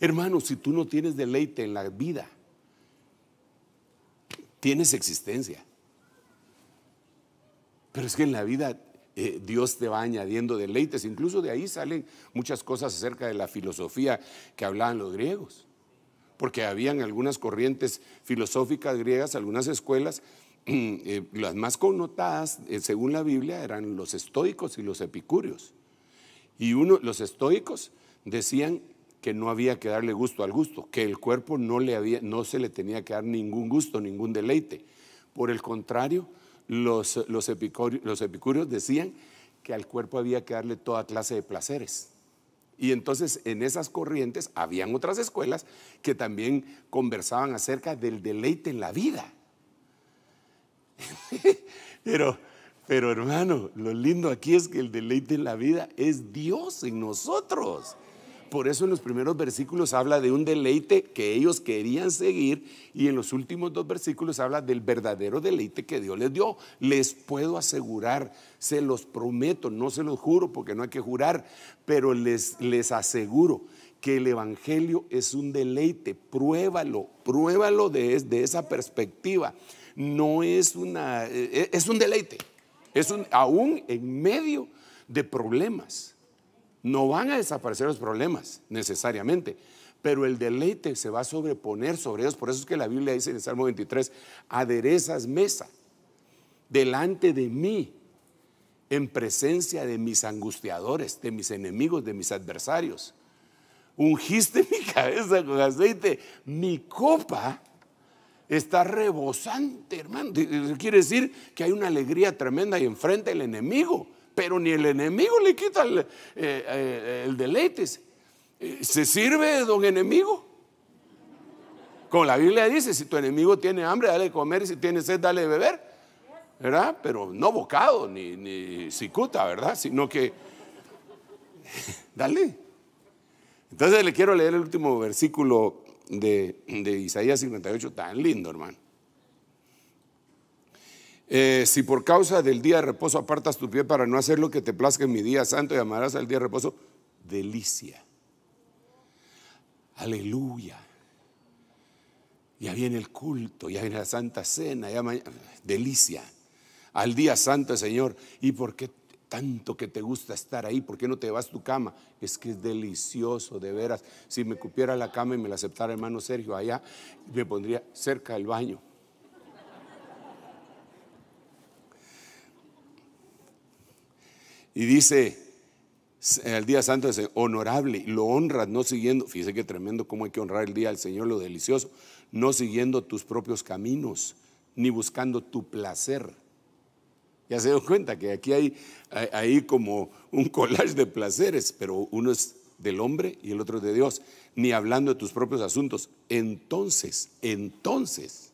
Hermano, si tú no tienes deleite en la vida, tienes existencia. Pero es que en la vida eh, Dios te va añadiendo deleites. Incluso de ahí salen muchas cosas acerca de la filosofía que hablaban los griegos. Porque habían algunas corrientes filosóficas griegas, algunas escuelas, eh, las más connotadas, eh, según la Biblia, eran los estoicos y los epicúreos. Y uno, los estoicos decían que no había que darle gusto al gusto, que el cuerpo no, le había, no se le tenía que dar ningún gusto, ningún deleite. Por el contrario, los, los, los epicúreos decían que al cuerpo había que darle toda clase de placeres. Y entonces en esas corrientes habían otras escuelas que también conversaban acerca del deleite en la vida. pero, pero hermano, lo lindo aquí es que el deleite en la vida es Dios en nosotros. Por eso en los primeros versículos habla de un deleite que ellos querían seguir y en los últimos dos versículos habla del verdadero deleite que Dios les dio. Les puedo asegurar, se los prometo, no se los juro porque no hay que jurar, pero les, les aseguro que el Evangelio es un deleite. Pruébalo, pruébalo desde de esa perspectiva. No es una, eh, es un deleite. Es un, aún en medio de problemas no van a desaparecer los problemas necesariamente, pero el deleite se va a sobreponer sobre ellos. Por eso es que la Biblia dice en el Salmo 23, aderezas mesa delante de mí, en presencia de mis angustiadores, de mis enemigos, de mis adversarios. Ungiste mi cabeza con aceite, mi copa está rebosante, hermano. Quiere decir que hay una alegría tremenda y enfrente el enemigo pero ni el enemigo le quita el, eh, eh, deleite. Eh, ¿Se sirve, don enemigo? Como la Biblia dice, si tu enemigo tiene hambre, dale de comer, si tiene sed, dale de beber. ¿Verdad? Pero no bocado ni, cicuta, ¿verdad? Sino que, dale. Entonces le quiero leer el último versículo de Isaías 58, tan lindo, hermano. Eh, si por causa del día de reposo apartas tu pie para no hacer lo que te plazca en mi día santo y amarás al día de reposo, delicia. Aleluya. Ya viene el culto, ya viene la Santa Cena, ya mañana, delicia. Al día santo, Señor. ¿Y por qué tanto que te gusta estar ahí? ¿Por qué no te vas tu cama? Es que es delicioso, de veras. Si me cupiera la cama y me la aceptara hermano Sergio allá, me pondría cerca del baño Y dice, el día santo es honorable, lo honras no siguiendo, fíjese qué tremendo cómo hay que honrar el día al Señor, lo delicioso, no siguiendo tus propios caminos, ni buscando tu placer. Ya se dan cuenta que aquí hay, hay como un collage de placeres, pero uno es del hombre y el otro es de Dios, ni hablando de tus propios asuntos. Entonces, entonces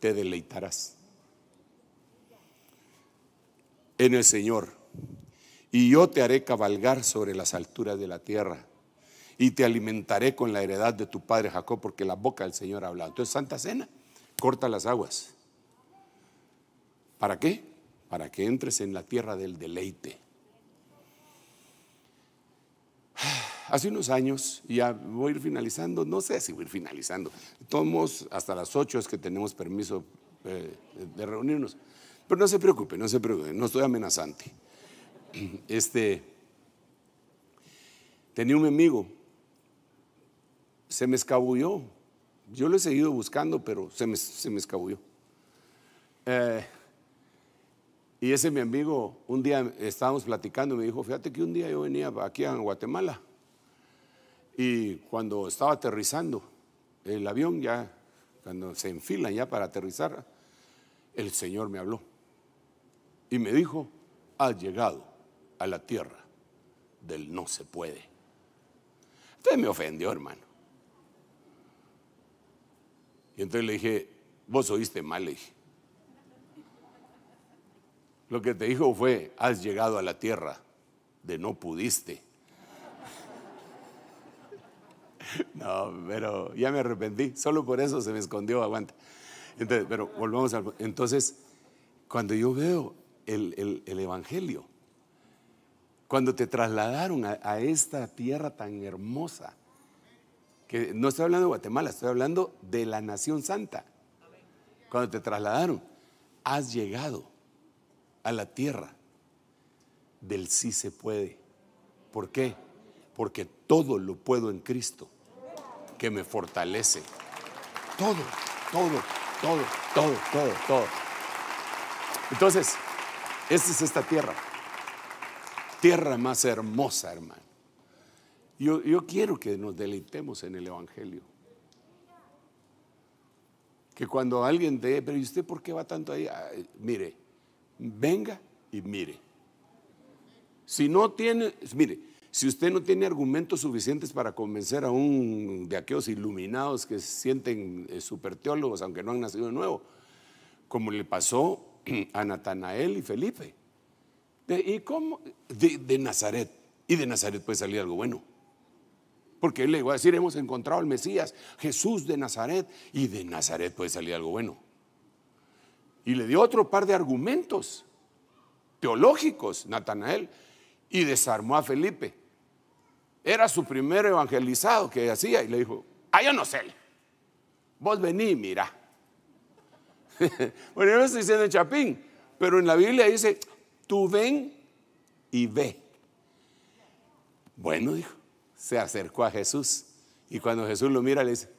te deleitarás en el Señor y yo te haré cabalgar sobre las alturas de la tierra y te alimentaré con la heredad de tu padre Jacob, porque la boca del Señor ha hablado. Entonces, Santa Cena, corta las aguas. ¿Para qué? Para que entres en la tierra del deleite. Hace unos años, ya voy a ir finalizando, no sé si voy a ir finalizando. Tomos hasta las ocho es que tenemos permiso eh, de reunirnos. Pero no se preocupe, no se preocupe, no estoy amenazante. este, tenía un amigo, se me escabulló. Yo lo he seguido buscando, pero se me, se escabulló. Eh, y ese mi amigo, un día estábamos platicando, me dijo, fíjate que un día yo venía aquí a Guatemala y cuando estaba aterrizando el avión, ya cuando se enfilan ya para aterrizar, el Señor me habló y me dijo, has llegado la tierra del no se puede. Usted me ofendió, hermano. Y entonces le dije, vos oíste mal, le Lo que te dijo fue, has llegado a la tierra de no pudiste. No, pero ya me arrepentí, solo por eso se me escondió, aguanta. Entonces, pero volvamos al... Entonces, cuando yo veo el Evangelio, cuando te trasladaron a, esta tierra tan hermosa, que no estoy hablando de Guatemala, estoy hablando de la Nación Santa, cuando te trasladaron, has llegado a la tierra del sí se puede. ¿Por qué? Porque todo lo puedo en Cristo, que me fortalece. Todo, todo, todo, todo, todo, todo. Entonces, esta es esta tierra tierra más hermosa, hermano. Yo, quiero que nos deleitemos en el Evangelio. Que cuando alguien te pero usted por qué va tanto ahí? mire, venga y mire. Si no tiene, mire, si usted no tiene argumentos suficientes para convencer a un de aquellos iluminados que se sienten eh, super teólogos, aunque no han nacido de nuevo, como le pasó a Natanael y Felipe. ¿Y cómo? De, Nazaret. Y de Nazaret puede salir algo bueno. Porque él le iba a decir, hemos encontrado al Mesías, Jesús de Nazaret, y de Nazaret puede salir algo bueno. Y le dio otro par de argumentos teológicos, Natanael, y desarmó a Felipe. Era su primer evangelizado que hacía y le dijo, ah, yo no sé, vos vení, mira. bueno, yo no estoy diciendo el Chapín, pero en la Biblia dice, tú ven y ve. Bueno, dijo, se acercó a Jesús y cuando Jesús lo mira le dice,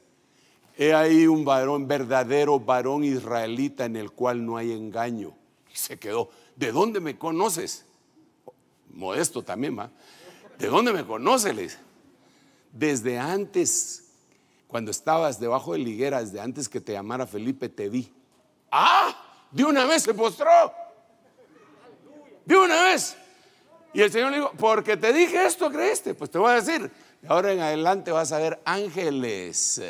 he ahí un varón, verdadero varón israelita en el cual no hay engaño. Y se quedó, ¿de dónde me conoces? Modesto también, ¿va? ¿De dónde me conoces? Desde antes, cuando estabas debajo de ligueras de antes que te llamara Felipe, te vi. ¡Ah! De una vez se postró de una vez. Y el Señor le dijo, porque te dije esto, creíste. Pues te voy a decir, de ahora en adelante vas a ver ángeles.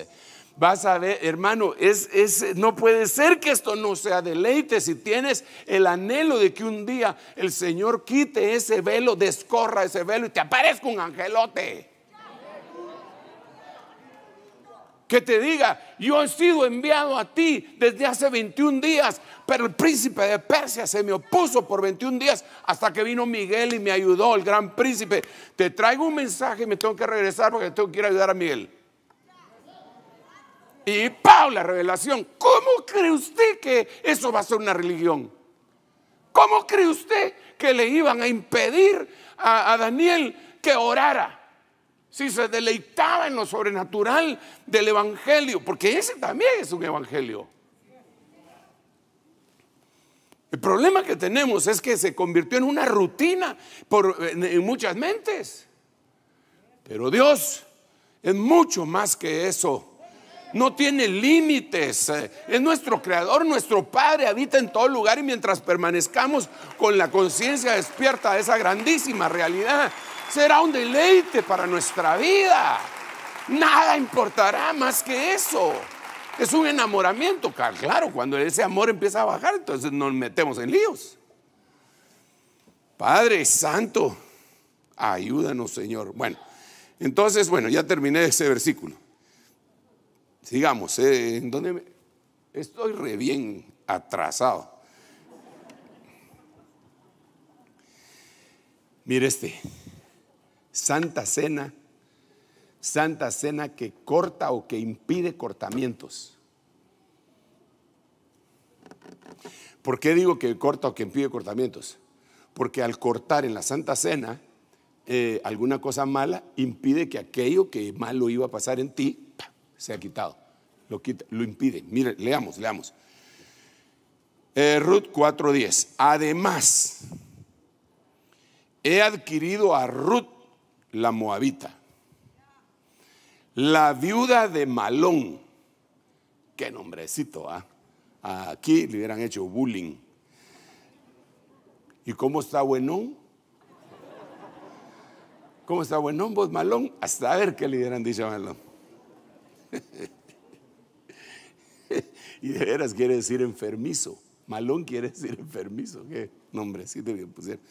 Vas a ver, hermano, es, es, no puede ser que esto no sea deleite si tienes el anhelo de que un día el Señor quite ese velo, descorra ese velo y te aparezca un angelote. Que te diga, yo he sido enviado a ti desde hace 21 días pero el príncipe de Persia se me opuso por 21 días hasta que vino Miguel y me ayudó, el gran príncipe. Te traigo un mensaje y me tengo que regresar porque tengo que ir a ayudar a Miguel. Y Paula revelación. ¿Cómo cree usted que eso va a ser una religión? ¿Cómo cree usted que le iban a impedir a Daniel que orara? si se deleitaba en lo sobrenatural del Evangelio, porque ese también es un Evangelio. El problema que tenemos es que se convirtió en una rutina por, en, muchas mentes. Pero Dios es mucho más que eso. No tiene límites. Es nuestro creador, nuestro Padre habita en todo lugar y mientras permanezcamos con la conciencia despierta de esa grandísima realidad, será un deleite para nuestra vida. Nada importará más que eso. Es un enamoramiento, claro, cuando ese amor empieza a bajar, entonces nos metemos en líos. Padre Santo, ayúdanos Señor. Bueno, entonces, bueno, ya terminé ese versículo. Sigamos, eh, ¿en dónde Estoy re bien atrasado. Mire este, Santa Cena Santa Cena que corta o que impide cortamientos. ¿Por qué digo que corta o que impide cortamientos? Porque al cortar en la Santa Cena eh, alguna cosa mala, impide que aquello que malo iba a pasar en ti Se sea quitado. Lo, impide. Mire, leamos, leamos. Eh, Ruth 4:10. Además, he adquirido a Ruth la Moabita la viuda de Malón. Qué nombrecito, ¿ah? Aquí le hubieran hecho bullying. ¿Y cómo está Buenón? ¿Cómo está Buenón, vos Malón? Hasta a ver qué le hubieran dicho a Malón. y de veras quiere decir enfermizo. Malón quiere decir enfermizo. Qué nombrecito bien pusieron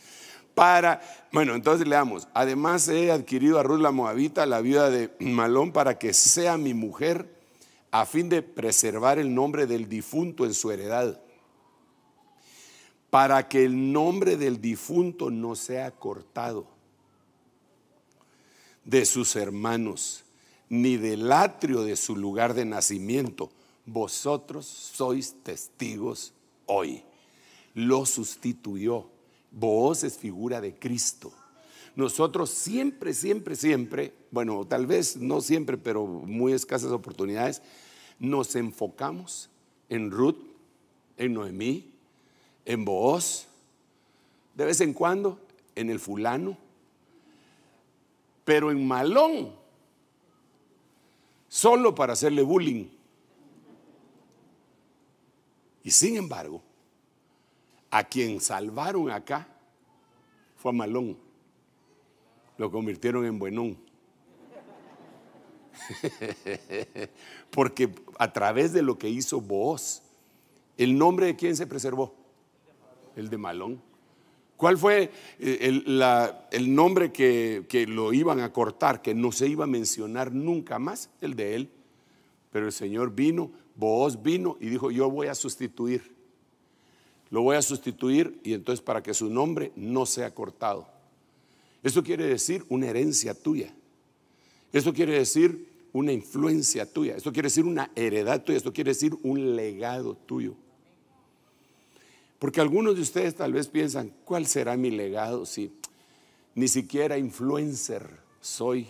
para... Bueno, entonces leamos, además he adquirido a Ruth la Moabita, la viuda de Malón, para que sea mi mujer, a fin de preservar el nombre del difunto en su heredad, para que el nombre del difunto no sea cortado de sus hermanos, ni del atrio de su lugar de nacimiento. Vosotros sois testigos hoy. Lo sustituyó Booz es figura de Cristo. Nosotros siempre, siempre, siempre, bueno, tal vez no siempre, pero muy escasas oportunidades, nos enfocamos en Ruth, en Noemí, en Booz, de vez en cuando en el fulano, pero en Malón, solo para hacerle bullying. Y sin embargo, a quien salvaron acá fue a Malón. Lo convirtieron en Buenón. Porque a través de lo que hizo vos, ¿el nombre de quién se preservó? El de Malón. ¿Cuál fue eh, el, nombre que, que lo iban a cortar, que no se iba a mencionar nunca más? El de él. Pero el Señor vino, vos vino y dijo, yo voy a sustituir. Lo voy a sustituir y entonces para que su nombre no sea cortado. Esto quiere decir una herencia tuya. Esto quiere decir una influencia tuya. Esto quiere decir una heredad tuya. Esto quiere decir un legado tuyo. Porque algunos de ustedes tal vez piensan, ¿cuál será mi legado si ni siquiera influencer soy?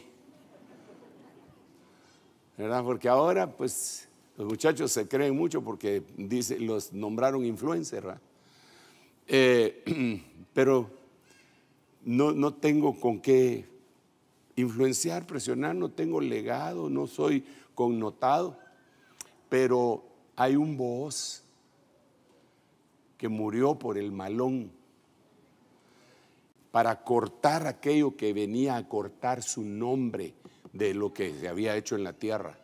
¿Verdad? Porque ahora, pues, los muchachos se creen mucho porque los nombraron influencer, ¿verdad? Eh, pero no, no tengo con qué influenciar, presionar, no tengo legado, no soy connotado, pero hay un voz que murió por el malón para cortar aquello que venía a cortar su nombre de lo que se había hecho en la tierra.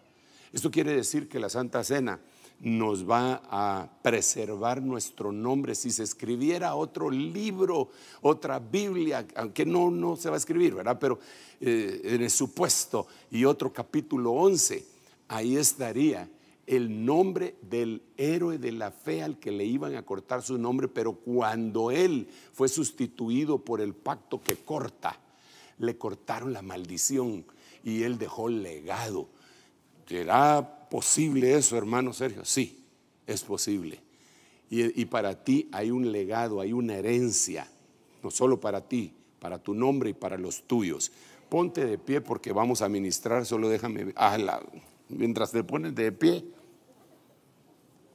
Esto quiere decir que la Santa Cena nos va a preservar nuestro nombre. Si se escribiera otro libro, otra Biblia, aunque no, no se va a escribir, ¿verdad? Pero eh, en el supuesto y otro capítulo 11, ahí estaría el nombre del héroe de la fe al que le iban a cortar su nombre, pero cuando él fue sustituido por el pacto que corta, le cortaron la maldición y él dejó legado ¿Será posible eso, hermano Sergio? Sí, es posible. Y, para ti hay un legado, hay una herencia, no solo para ti, para tu nombre y para los tuyos. Ponte de pie porque vamos a ministrar, solo déjame, ah, mientras te pones de pie,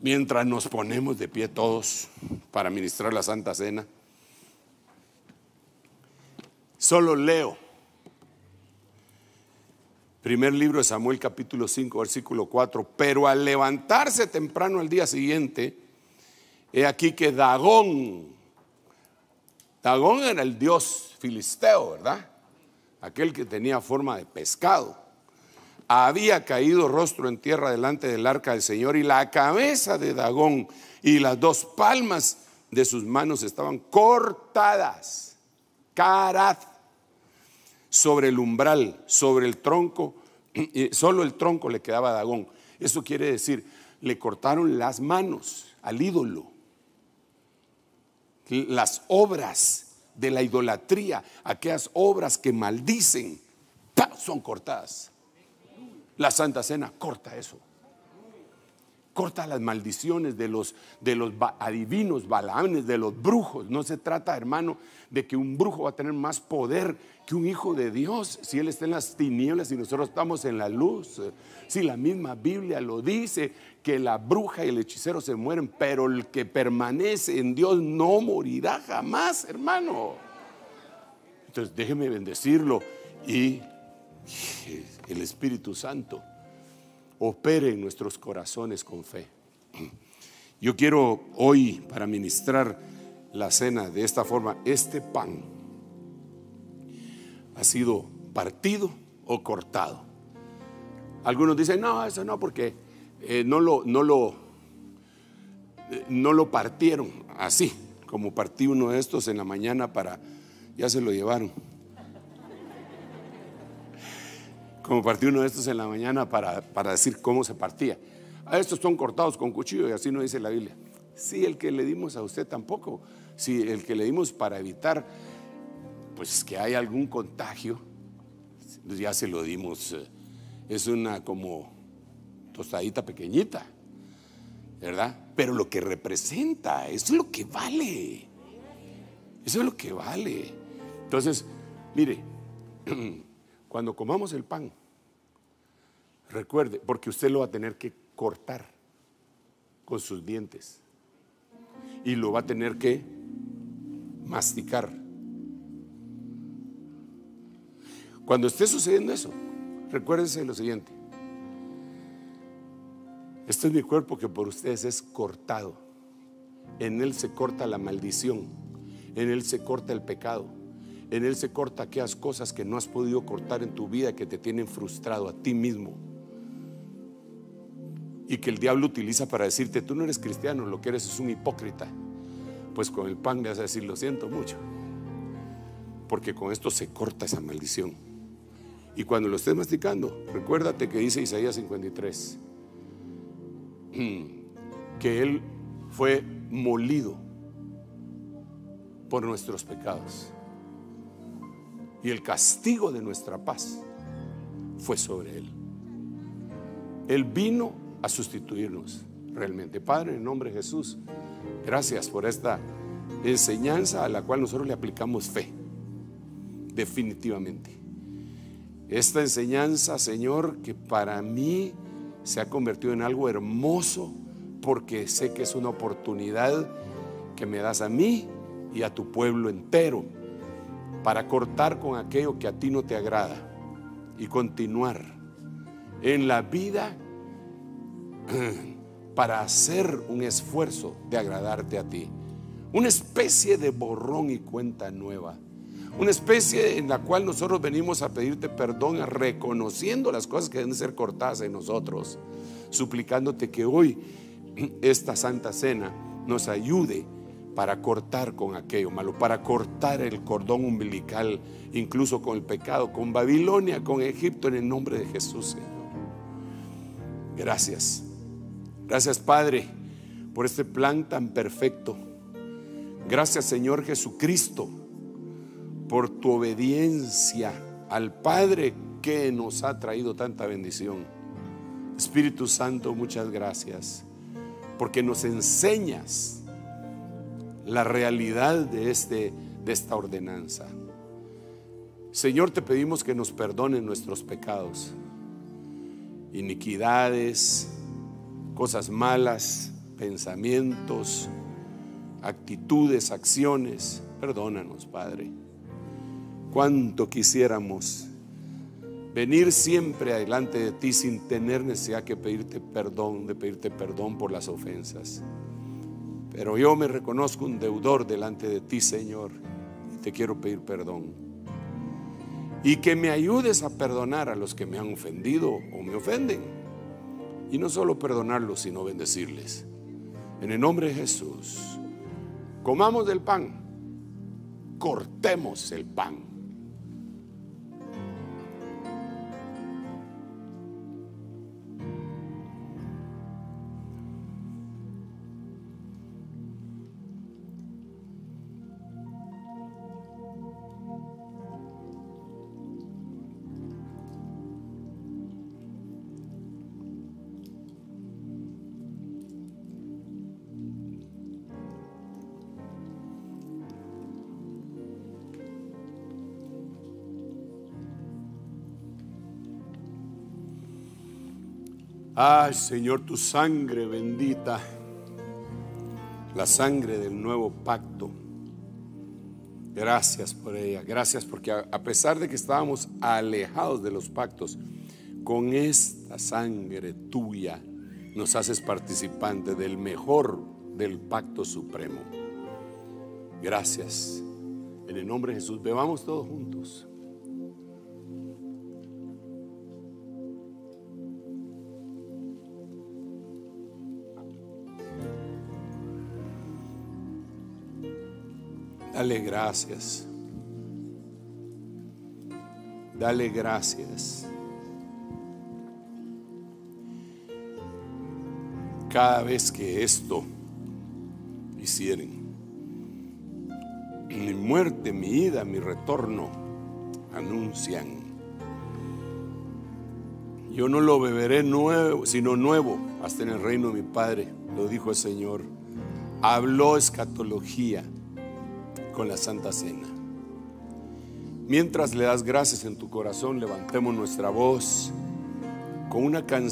mientras nos ponemos de pie todos para ministrar la Santa Cena. Solo leo Primer libro de Samuel capítulo 5 versículo 4. Pero al levantarse temprano al día siguiente, he aquí que Dagón, Dagón era el dios filisteo, ¿verdad? Aquel que tenía forma de pescado. Había caído rostro en tierra delante del arca del Señor y la cabeza de Dagón y las dos palmas de sus manos estaban cortadas. Caraz sobre el umbral, sobre el tronco, solo el tronco le quedaba a Dagón. Eso quiere decir, le cortaron las manos al ídolo, las obras de la idolatría, aquellas obras que maldicen, son cortadas. La Santa Cena corta eso corta las maldiciones de los, de los adivinos, balanes de los brujos. No se trata, hermano, de que un brujo va a tener más poder que un hijo de Dios si él está en las tinieblas y nosotros estamos en la luz. Eh, si la misma Biblia lo dice, que la bruja y el hechicero se mueren, pero el que permanece en Dios no morirá jamás, hermano. Entonces déjeme bendecirlo y el Espíritu Santo opere en nuestros corazones con fe. Yo quiero hoy, para ministrar la cena de esta forma, este pan ha sido partido o cortado. Algunos dicen, no, eso no, porque eh, no, lo, no, lo, no lo partieron así, como partí uno de estos en la mañana para, ya se lo llevaron. como partió uno de estos en la mañana para, decir cómo se partía. estos son cortados con cuchillo y así no dice la Biblia. sí, el que le dimos a usted tampoco, sí, el que le dimos para evitar pues que hay algún contagio, pues, ya se lo dimos. Eh, es una como tostadita pequeñita, ¿verdad? Pero lo que representa, eso es lo que vale. Eso es lo que vale. Entonces, mire, Cuando comamos el pan, recuerde, porque usted lo va a tener que cortar con sus dientes y lo va a tener que masticar. Cuando esté sucediendo eso, recuérdense lo siguiente. Este es mi cuerpo que por ustedes es cortado. En él se corta la maldición. En él se corta el pecado. En Él se corta aquellas cosas que no has podido cortar en tu vida, que te tienen frustrado a ti mismo. Y que el diablo utiliza para decirte, tú no eres cristiano, lo que eres es un hipócrita. Pues con el pan le vas a decir, lo siento mucho. Porque con esto se corta esa maldición. Y cuando lo estés masticando, recuérdate que dice Isaías 53, hmm, que Él fue molido por nuestros pecados y el castigo de nuestra paz fue sobre Él. Él vino a sustituirnos realmente. Padre, en nombre de Jesús, gracias por esta enseñanza a la cual nosotros le aplicamos fe, definitivamente. Esta enseñanza, Señor, que para mí se ha convertido en algo hermoso porque sé que es una oportunidad que me das a mí y a tu pueblo entero para cortar con aquello que a ti no te agrada y continuar en la vida para hacer un esfuerzo de agradarte a ti. Una especie de borrón y cuenta nueva. Una especie en la cual nosotros venimos a pedirte perdón reconociendo las cosas que deben ser cortadas en nosotros, suplicándote que hoy esta santa cena nos ayude para cortar con aquello malo, para cortar el cordón umbilical, incluso con el pecado, con Babilonia, con Egipto, en el nombre de Jesús, Señor. Gracias. Gracias, Padre, por este plan tan perfecto. Gracias, Señor Jesucristo, por tu obediencia al Padre que nos ha traído tanta bendición. Espíritu Santo, muchas gracias, porque nos enseñas la realidad de, este, de esta ordenanza. Señor, te pedimos que nos perdone nuestros pecados, iniquidades, cosas malas, pensamientos, actitudes, acciones. Perdónanos, Padre. Cuánto quisiéramos venir siempre adelante de ti sin tener necesidad que pedirte perdón, de pedirte perdón por las ofensas. Pero yo me reconozco un deudor delante de ti, Señor, y te quiero pedir perdón. Y que me ayudes a perdonar a los que me han ofendido o me ofenden. Y no solo perdonarlos, sino bendecirles. En el nombre de Jesús, comamos del pan, cortemos el pan Ay, Señor, tu sangre bendita, la sangre del nuevo pacto. Gracias por ella, gracias porque a pesar de que estábamos alejados de los pactos, con esta sangre tuya nos haces participante del mejor del pacto supremo. Gracias. En el nombre de Jesús, bebamos todos juntos. Dale gracias. Dale gracias. Cada vez que esto hicieren, mi muerte, mi ida, mi retorno, anuncian. Yo no lo beberé nuevo, sino nuevo, hasta en el reino de mi Padre, lo dijo el Señor. Habló escatología con la Santa Cena. Mientras le das gracias en tu corazón, levantemos nuestra voz con una canción.